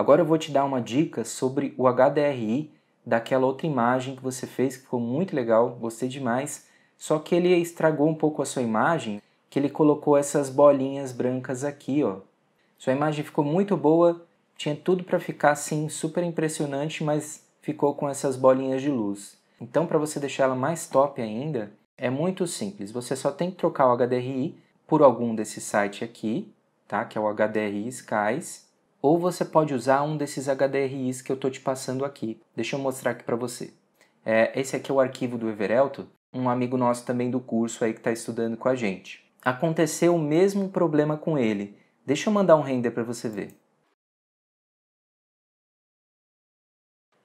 Agora eu vou te dar uma dica sobre o HDRI daquela outra imagem que você fez, que ficou muito legal, gostei demais. Só que ele estragou um pouco a sua imagem, que ele colocou essas bolinhas brancas aqui, ó. Sua imagem ficou muito boa, tinha tudo para ficar assim super impressionante, mas ficou com essas bolinhas de luz. Então, para você deixar ela mais top ainda, é muito simples. Você só tem que trocar o HDRI por algum desse site aqui, tá? Que é o HDRI Skies ou você pode usar um desses HDRIs que eu estou te passando aqui. Deixa eu mostrar aqui para você. É, esse aqui é o arquivo do Everelto, um amigo nosso também do curso aí que está estudando com a gente. Aconteceu o mesmo problema com ele. Deixa eu mandar um render para você ver.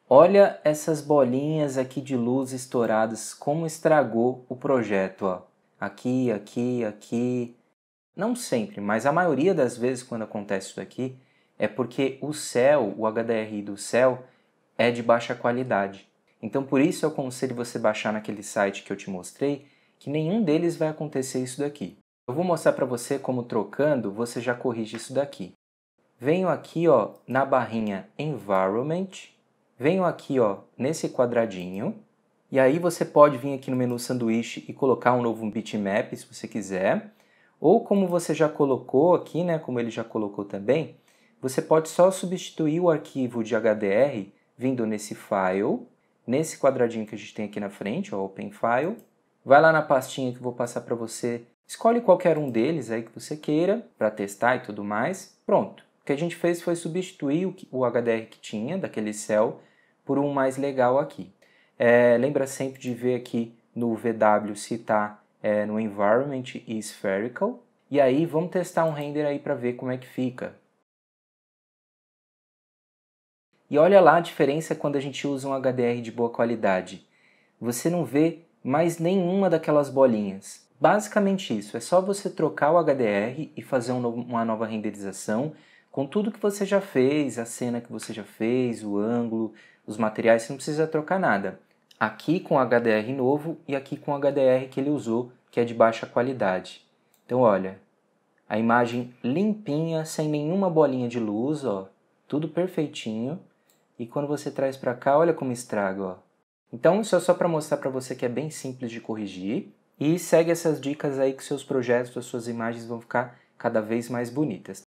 Olha essas bolinhas aqui de luz estouradas, como estragou o projeto. Ó. Aqui, aqui, aqui. Não sempre, mas a maioria das vezes quando acontece isso daqui, é porque o céu, o HDRI do céu, é de baixa qualidade. Então, por isso eu aconselho você baixar naquele site que eu te mostrei, que nenhum deles vai acontecer isso daqui. Eu vou mostrar para você como trocando você já corrige isso daqui. Venho aqui ó, na barrinha Environment, venho aqui ó, nesse quadradinho, e aí você pode vir aqui no menu sanduíche e colocar um novo bitmap se você quiser, ou como você já colocou aqui, né, como ele já colocou também, você pode só substituir o arquivo de HDR vindo nesse file, nesse quadradinho que a gente tem aqui na frente, o Open File. Vai lá na pastinha que eu vou passar para você, escolhe qualquer um deles aí que você queira para testar e tudo mais. Pronto. O que a gente fez foi substituir o HDR que tinha, daquele cell, por um mais legal aqui. É, lembra sempre de ver aqui no VW se está é, no Environment e Spherical. E aí vamos testar um render aí para ver como é que fica. E olha lá a diferença quando a gente usa um HDR de boa qualidade. Você não vê mais nenhuma daquelas bolinhas. Basicamente isso, é só você trocar o HDR e fazer uma nova renderização com tudo que você já fez, a cena que você já fez, o ângulo, os materiais, você não precisa trocar nada. Aqui com HDR novo e aqui com HDR que ele usou, que é de baixa qualidade. Então olha, a imagem limpinha, sem nenhuma bolinha de luz, ó, tudo perfeitinho. E quando você traz para cá, olha como estraga, ó. Então isso é só para mostrar para você que é bem simples de corrigir e segue essas dicas aí que seus projetos, suas imagens vão ficar cada vez mais bonitas.